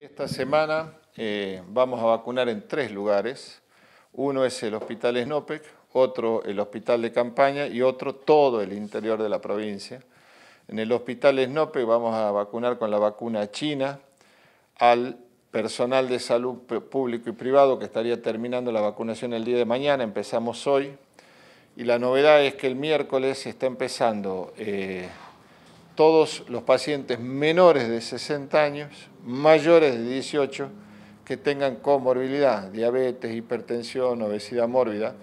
Esta semana eh, vamos a vacunar en tres lugares. Uno es el Hospital Esnopec, otro el Hospital de Campaña y otro todo el interior de la provincia. En el Hospital Esnopec vamos a vacunar con la vacuna china al personal de salud público y privado que estaría terminando la vacunación el día de mañana, empezamos hoy. Y la novedad es que el miércoles está empezando... Eh, todos los pacientes menores de 60 años, mayores de 18, que tengan comorbilidad, diabetes, hipertensión, obesidad mórbida,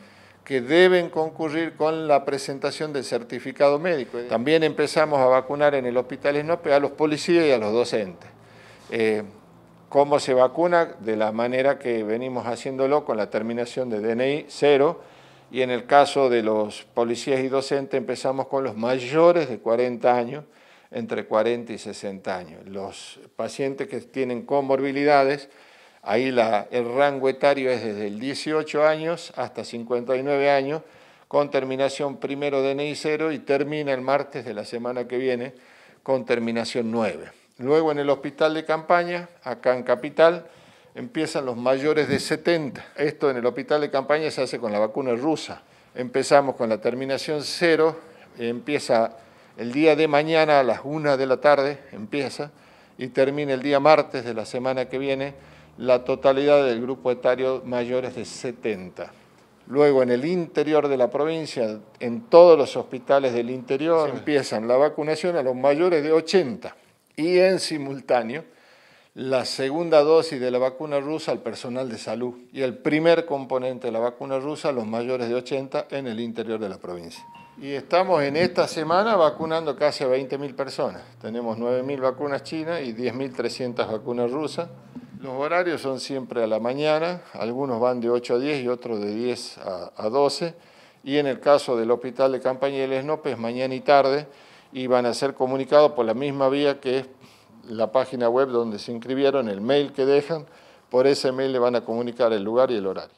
que deben concurrir con la presentación del certificado médico. También empezamos a vacunar en el hospital Esnope a los policías y a los docentes. Eh, ¿Cómo se vacuna? De la manera que venimos haciéndolo con la terminación de DNI cero, y en el caso de los policías y docentes empezamos con los mayores de 40 años entre 40 y 60 años. Los pacientes que tienen comorbilidades, ahí la, el rango etario es desde el 18 años hasta 59 años, con terminación primero de 0 y termina el martes de la semana que viene con terminación 9. Luego en el hospital de campaña, acá en Capital, empiezan los mayores de 70. Esto en el hospital de campaña se hace con la vacuna rusa. Empezamos con la terminación 0, empieza el día de mañana a las 1 de la tarde empieza y termina el día martes de la semana que viene la totalidad del grupo etario mayores de 70. Luego en el interior de la provincia, en todos los hospitales del interior, empiezan la vacunación a los mayores de 80 y en simultáneo la segunda dosis de la vacuna rusa al personal de salud y el primer componente de la vacuna rusa a los mayores de 80 en el interior de la provincia. Y estamos en esta semana vacunando casi a 20.000 personas. Tenemos 9.000 vacunas chinas y 10.300 vacunas rusas. Los horarios son siempre a la mañana, algunos van de 8 a 10 y otros de 10 a, 12. Y en el caso del hospital de campaña de pues, mañana y tarde y van a ser comunicados por la misma vía que es la página web donde se inscribieron, el mail que dejan. Por ese mail le van a comunicar el lugar y el horario.